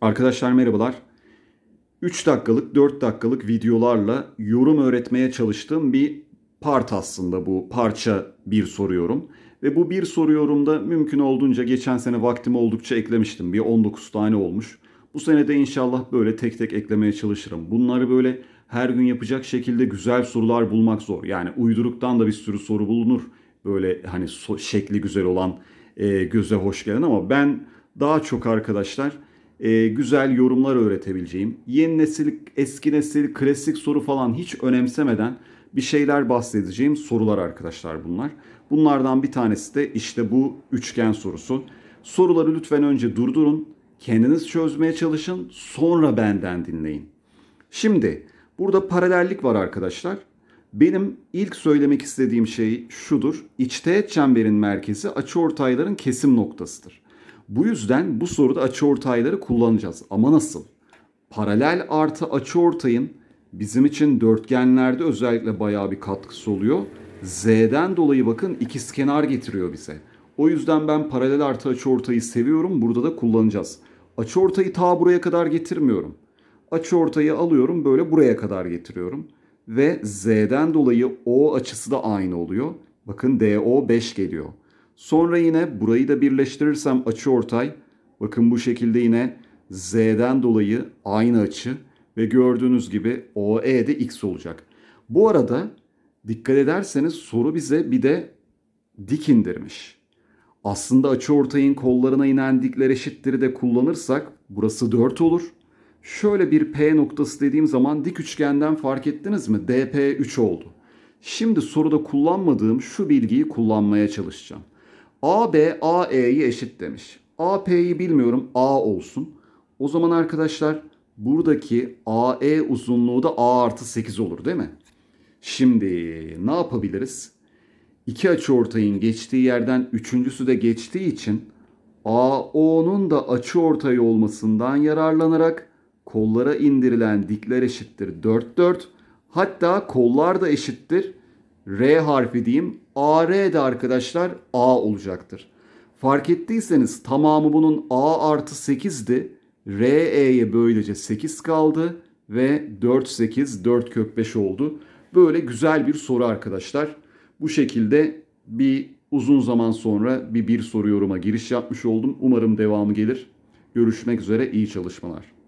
Arkadaşlar merhabalar. 3 dakikalık, 4 dakikalık videolarla yorum öğretmeye çalıştığım bir part aslında bu. Parça bir soruyorum. Ve bu bir soruyorumda mümkün olduğunca geçen sene vaktimi oldukça eklemiştim. Bir 19 tane olmuş. Bu sene de inşallah böyle tek tek eklemeye çalışırım. Bunları böyle her gün yapacak şekilde güzel sorular bulmak zor. Yani uyduruktan da bir sürü soru bulunur. Böyle hani so şekli güzel olan, e, göze hoş gelen ama ben daha çok arkadaşlar e, güzel yorumlar öğretebileceğim, yeni nesil, eski nesil, klasik soru falan hiç önemsemeden bir şeyler bahsedeceğim sorular arkadaşlar bunlar. Bunlardan bir tanesi de işte bu üçgen sorusu. Soruları lütfen önce durdurun, kendiniz çözmeye çalışın, sonra benden dinleyin. Şimdi burada paralellik var arkadaşlar. Benim ilk söylemek istediğim şey şudur. İçteğet çemberin merkezi açıortayların kesim noktasıdır. Bu yüzden bu soruda açıortayları kullanacağız. Ama nasıl? Paralel artı açıortayın bizim için dörtgenlerde özellikle bayağı bir katkısı oluyor. Z'den dolayı bakın ikizkenar getiriyor bize. O yüzden ben paralel artı açıortayı seviyorum. Burada da kullanacağız. Açıortayı ta buraya kadar getirmiyorum. Açıortayı alıyorum böyle buraya kadar getiriyorum. Ve Z'den dolayı O açısı da aynı oluyor. Bakın DO 5 geliyor. Sonra yine burayı da birleştirirsem açı ortay. Bakın bu şekilde yine z'den dolayı aynı açı ve gördüğünüz gibi OE de x olacak. Bu arada dikkat ederseniz soru bize bir de dik indirmiş. Aslında açı ortayın kollarına inen dikler eşittir de kullanırsak burası 4 olur. Şöyle bir P noktası dediğim zaman dik üçgenden fark ettiniz mi? DP 3 oldu. Şimdi soruda kullanmadığım şu bilgiyi kullanmaya çalışacağım. AB AE'yi eşit demiş. AP'yi bilmiyorum A olsun. O zaman arkadaşlar buradaki AE uzunluğu da A artı 8 olur değil mi? Şimdi ne yapabiliriz? İki açıortayın geçtiği yerden üçüncüsü de geçtiği için AO'nun da açıortay olmasından yararlanarak kollara indirilen dikler eşittir 4 4. Hatta kollar da eşittir R harfi diyeyim AR de arkadaşlar A olacaktır. Fark ettiyseniz tamamı bunun A artı 8'di. RE'ye böylece 8 kaldı ve 4 8 4 kök 5 oldu. Böyle güzel bir soru arkadaşlar. Bu şekilde bir uzun zaman sonra bir bir soru yoruma giriş yapmış oldum. Umarım devamı gelir. Görüşmek üzere iyi çalışmalar.